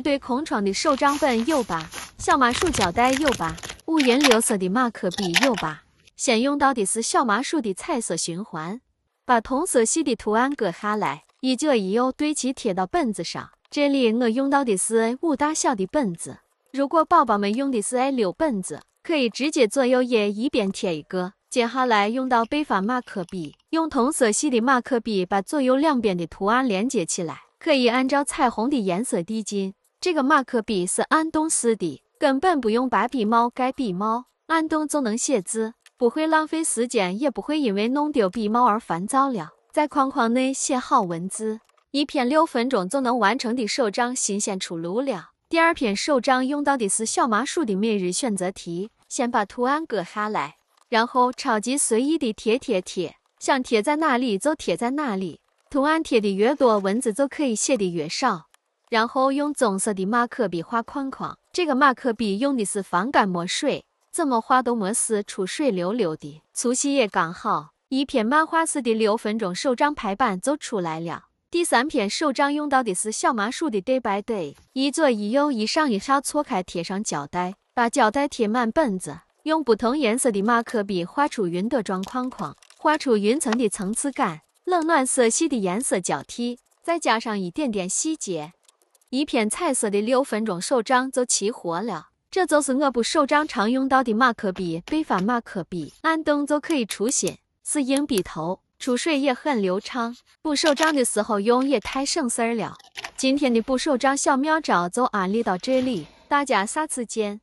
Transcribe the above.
对空窗的手账本有吧？小麻薯胶带有吧？五颜六色的马克笔有吧？先用到的是小麻薯的彩色循环，把同色系的图案割下来，一左一右对齐贴到本子上。这里我用到的是五大小的本子，如果宝宝们用的是 A 六本子，可以直接左右页一边贴一个。接下来用到贝法马克笔，用同色系的马克笔把左右两边的图案连接起来，可以按照彩虹的颜色递进。这个马克笔是按动式的，根本不用拔笔帽盖笔帽，按动就能写字，不会浪费时间，也不会因为弄丢笔帽而烦躁了。在框框内写好文字，一篇六分钟就能完成的手账新鲜出炉了。第二篇手账用到的是小麻薯的每日选择题，先把图案割下来，然后超级随意的贴贴贴，想贴在哪里就贴在哪里。图案贴的越多，文字就可以写的越少。然后用棕色的马克笔画框框，这个马克笔用的是防干墨水，怎么画都没事，出水流溜的，粗细也刚好。一篇漫画似的六分钟手账排版就出来了。第三篇手账用到的是小麻薯的对白 y 一左一右，一上一下错开，贴上胶带，把胶带贴满本子，用不同颜色的马克笔画出云朵状框框，画出云层的层次感，冷暖色系的颜色交替，再加上一点点细节。一篇彩色的六分钟手账就齐活了，这就是我补手账常用到的马克笔，背法马克笔，按动就可以出线，是硬笔头，出水也很流畅，补手账的时候用也太省事儿了。今天的补手账小妙招就安利到这里，大家下次见。